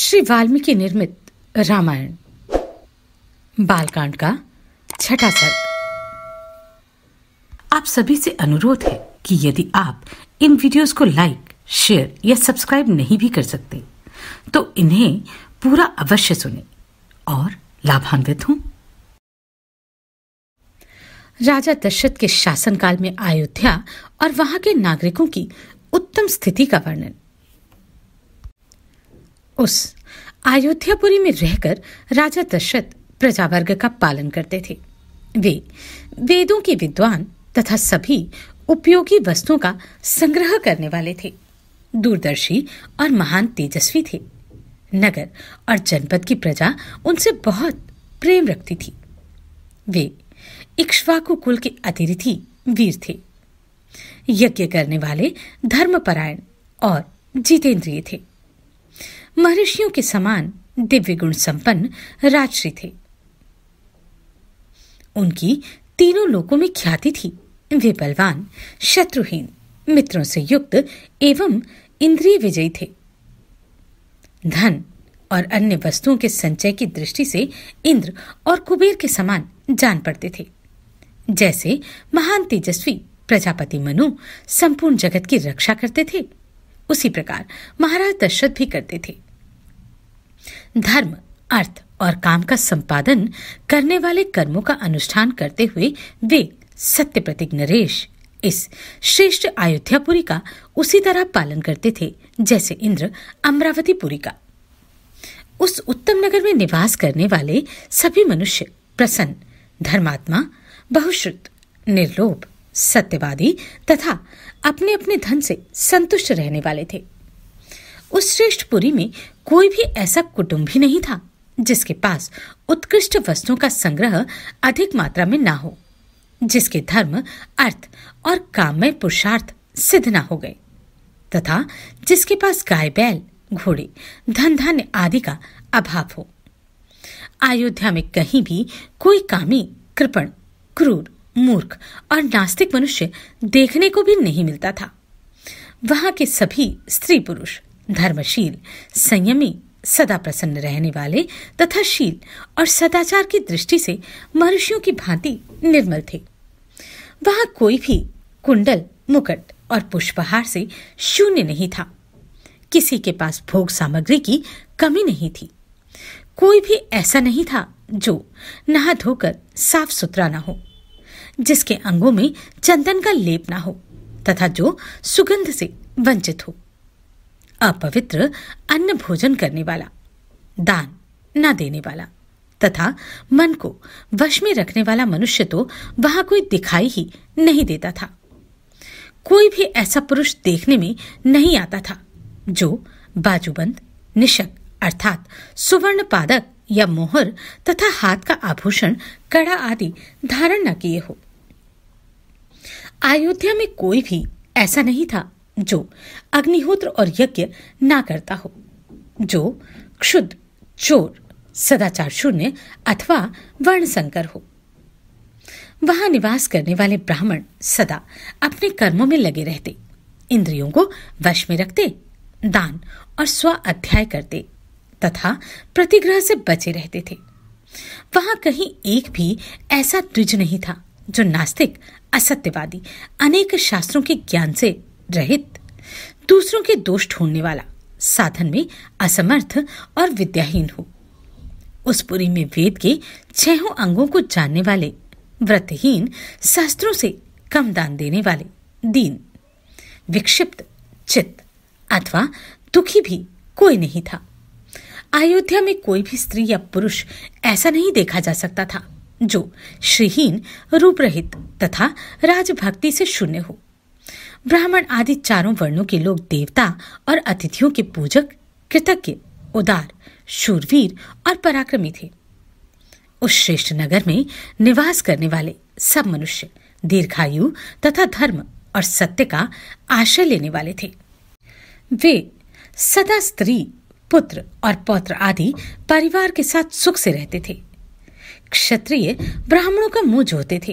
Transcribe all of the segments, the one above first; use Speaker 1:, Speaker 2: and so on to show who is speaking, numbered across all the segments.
Speaker 1: श्री वाल्मीकि निर्मित रामायण बालकांड का छठा सर्ग आप सभी से अनुरोध है कि यदि आप इन वीडियोस को लाइक शेयर या सब्सक्राइब नहीं भी कर सकते तो इन्हें पूरा अवश्य सुने और लाभान्वित हों राजा दशरथ के शासनकाल में अयोध्या और वहां के नागरिकों की उत्तम स्थिति का वर्णन उस अयोध्यापुरी में रहकर राजा दशरथ प्रजा वर्ग का पालन करते थे वे वेदों के विद्वान तथा सभी उपयोगी वस्तुओं का संग्रह करने वाले थे दूरदर्शी और महान तेजस्वी थे नगर और जनपद की प्रजा उनसे बहुत प्रेम रखती थी वे इक्ष्वाकु कुल के अतिरिथि वीर थे यज्ञ करने वाले धर्मपरायण और जितेंद्रिय थे महर्षियों के समान दिव्य गुण संपन्न राजश्री थे उनकी तीनों लोकों में ख्याति थी वे बलवान शत्रुहीन मित्रों से युक्त एवं इंद्रिय विजयी थे धन और अन्य वस्तुओं के संचय की दृष्टि से इंद्र और कुबेर के समान जान पड़ते थे जैसे महान तेजस्वी प्रजापति मनु संपूर्ण जगत की रक्षा करते थे उसी प्रकार महाराज दशरथ भी करते थे धर्म अर्थ और काम का संपादन करने वाले कर्मों का अनुष्ठान करते हुए वे सत्य प्रतिज्ञ नरेश इस श्रेष्ठ अयोध्यापुरी का उसी तरह पालन करते थे जैसे इंद्र अमरावतीपुरी का उस उत्तम नगर में निवास करने वाले सभी मनुष्य प्रसन्न धर्मात्मा बहुश्रुत निर्लोभ सत्यवादी तथा अपने अपने धन से संतुष्ट रहने वाले थे उस श्रेष्ठ पुरी में कोई भी ऐसा कुटुंब ही नहीं था जिसके पास उत्कृष्ट वस्तुओं का संग्रह अधिक मात्रा में ना हो जिसके धर्म अर्थ और कामय पुरुषार्थ सिद्ध ना हो गए तथा जिसके पास गाय बैल घोड़े धन धान्य आदि का अभाव हो अयोध्या में कहीं भी कोई कामी कृपण क्रूर मूर्ख और नास्तिक मनुष्य देखने को भी नहीं मिलता था वहां के सभी स्त्री पुरुष धर्मशील संयमी सदा प्रसन्न रहने वाले तथा शील और सदाचार की दृष्टि से मनुष्यों की भांति निर्मल थे वहां कोई भी कुंडल मुकुट और पुष्पहार से शून्य नहीं था किसी के पास भोग सामग्री की कमी नहीं थी कोई भी ऐसा नहीं था जो नहा धोकर साफ सुथरा ना हो जिसके अंगों में चंदन का लेप ना हो तथा जो सुगंध से वंचित हो अपवित्र अन्न भोजन करने वाला दान न देने वाला तथा मन को वश में रखने वाला मनुष्य तो वहां कोई दिखाई ही नहीं देता था कोई भी ऐसा पुरुष देखने में नहीं आता था जो बाजूबंद निशक अर्थात सुवर्ण पादक या मोहर तथा हाथ का आभूषण कड़ा आदि धारण न किए हो अयोध्या में कोई भी ऐसा नहीं था जो अग्निहोत्र और यज्ञ ना करता हो जो क्षुद्र चोर सदाचार शून्य अथवा वर्ण संकर हो वहां निवास करने वाले ब्राह्मण सदा अपने कर्मों में लगे रहते इंद्रियों को वश में रखते दान और स्व अध्याय करते तथा प्रतिग्रह से बचे रहते थे वहां कहीं एक भी ऐसा द्विज नहीं था जो नास्तिक असत्यवादी अनेक शास्त्रों के ज्ञान से रहित दूसरों के दोष ढूंढने वाला साधन में असमर्थ और विद्याहीन हो उस पुरी में वेद के छहों अंगों को जानने वाले व्रतहीन शास्त्रों से कम दान देने वाले दीन विक्षिप्त चित्त अथवा दुखी भी कोई नहीं था अयोध्या में कोई भी स्त्री या पुरुष ऐसा नहीं देखा जा सकता था जो श्रीहीन रूप रहित तथा राजभक्ति से शून्य हो ब्राह्मण आदि चारों वर्णों के लोग देवता और अतिथियों के पूजक कृतज्ञ उदार शूरवीर और पराक्रमी थे उस श्रेष्ठ नगर में निवास करने वाले सब मनुष्य दीर्घायु तथा धर्म और सत्य का आशय लेने वाले थे वे सदा स्त्री पुत्र और पौत्र आदि परिवार के साथ सुख से रहते थे क्षत्रिय ब्राह्मणों का मुंह जोते थे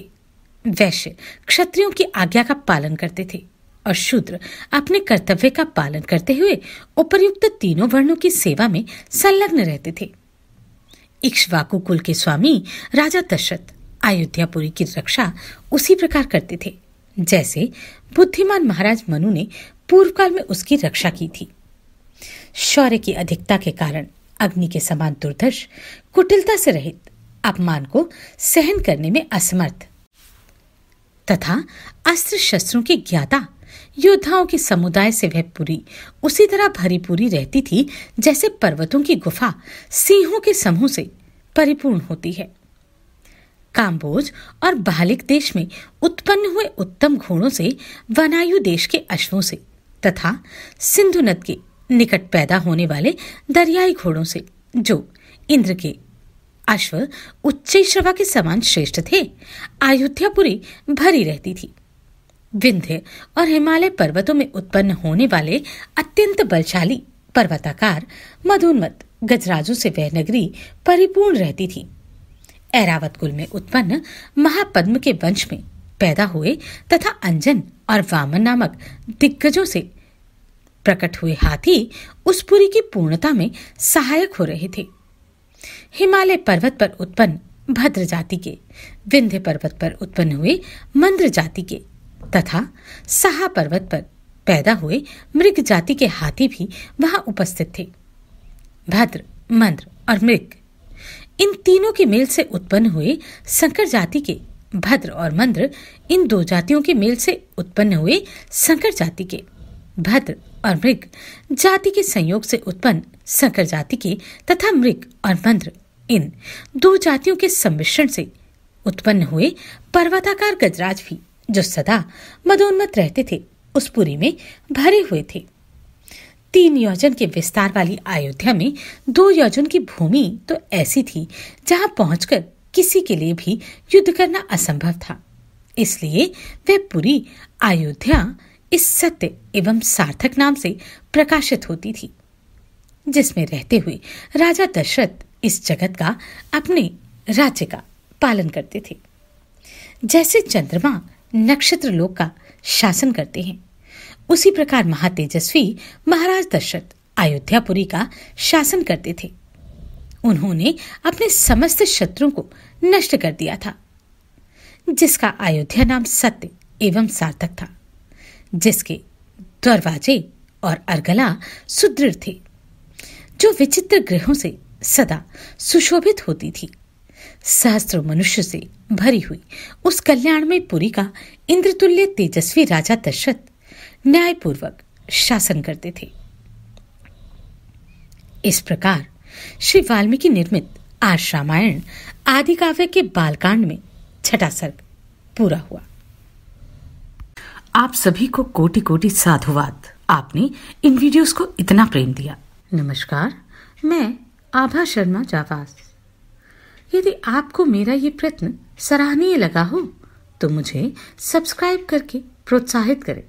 Speaker 1: वैश्य क्षत्रियों की आज्ञा का पालन करते थे और शूद्र अपने कर्तव्य का पालन करते हुए उपर्युक्त तीनों वर्णों की सेवा में संलग्न रहते थे इक्ष्वाकु कुल के स्वामी राजा दशरथ अयोध्यापुरी की रक्षा उसी प्रकार करते थे जैसे बुद्धिमान महाराज मनु ने पूर्व काल में उसकी रक्षा की थी शौर्य की अधिकता के कारण अग्नि के समान दुर्धर्ष कुटिलता से रहित अपमान को सहन करने में असमर्थ तथा अस्त्र शस्त्रों की ज्ञाता योद्धाओं की समुदाय से वह पूरी उसी तरह भरी पूरी रहती थी जैसे पर्वतों की गुफा सिंहों के समूह से परिपूर्ण होती है काम्बोज और बहालिक देश में उत्पन्न हुए उत्तम घोड़ों से वनायु देश के अश्वों से तथा सिंधु नद के निकट पैदा होने वाले दरियाई घोड़ों से जो इंद्र के अश्व उच्च श्रवा के समान श्रेष्ठ थे अयोध्यापुरी भरी रहती थी विंध्य और हिमालय पर्वतों में उत्पन्न होने वाले अत्यंत बलशाली पर्वताकार मधुनमत गजराजों से वह नगरी परिपूर्ण रहती थी ऐरावत कुल में उत्पन्न महापद्म के वंश में पैदा हुए तथा अंजन और वामन नामक दिग्गजों से प्रकट हुए हाथी उस पुरी की पूर्णता में सहायक हो रहे थे हिमालय पर्वत पर उत्पन्न भद्र जाति के विंध्य पर्वत पर उत्पन्न हुए मंद्र जाति के तथा सहा पर्वत पर पैदा हुए मृग जाति के हाथी भी वहां उपस्थित थे भद्र मंद्र और मृग इन तीनों के मेल से उत्पन्न हुए संकर जाति के भद्र और मंद्र इन दो जातियों के मेल से उत्पन्न हुए संकर जाति के भद्र और मृग जाति के संयोग से उत्पन्न संकर जाति के तथा मृग और मंद्र इन दो जातियों के सम्मिश्रण से उत्पन्न हुए पर्वताकार गजराज भी जो सदा मदोन्मत रहते थे उस पुरी में भरे हुए थे तीन योजन के विस्तार वाली अयोध्या में दो योजन की भूमि तो ऐसी थी जहां पहुंचकर किसी के लिए भी युद्ध करना असंभव था इसलिए वे पूरी अयोध्या इस सत्य एवं सार्थक नाम से प्रकाशित होती थी जिसमें रहते हुए राजा दशरथ इस जगत का अपने राज्य का पालन करते थे जैसे चंद्रमा नक्षत्र लोक का शासन करते हैं उसी प्रकार महातेजस्वी महाराज दशरथ अयोध्यापुरी का शासन करते थे उन्होंने अपने समस्त शत्रुओं को नष्ट कर दिया था जिसका अयोध्या नाम सत्य एवं सार्थक था जिसके दरवाजे और अर्गला सुदृढ़ थे जो विचित्र ग्रहों से सदा सुशोभित होती थी सहस्त्र मनुष्य से भरी हुई उस कल्याण में पुरी का इंद्रतुल्य तेजस्वी राजा दशरथ न्यायपूर्वक शासन करते थे इस प्रकार श्री वाल्मीकि निर्मित आज रामायण आदि काव्य के बालकांड में छठा सर्ग पूरा हुआ आप सभी को कोटि कोटि साधुवाद आपने इन वीडियोस को इतना प्रेम दिया नमस्कार मैं आभा शर्मा जावास यदि आपको मेरा ये प्रयत्न सराहनीय लगा हो तो मुझे सब्सक्राइब करके प्रोत्साहित करें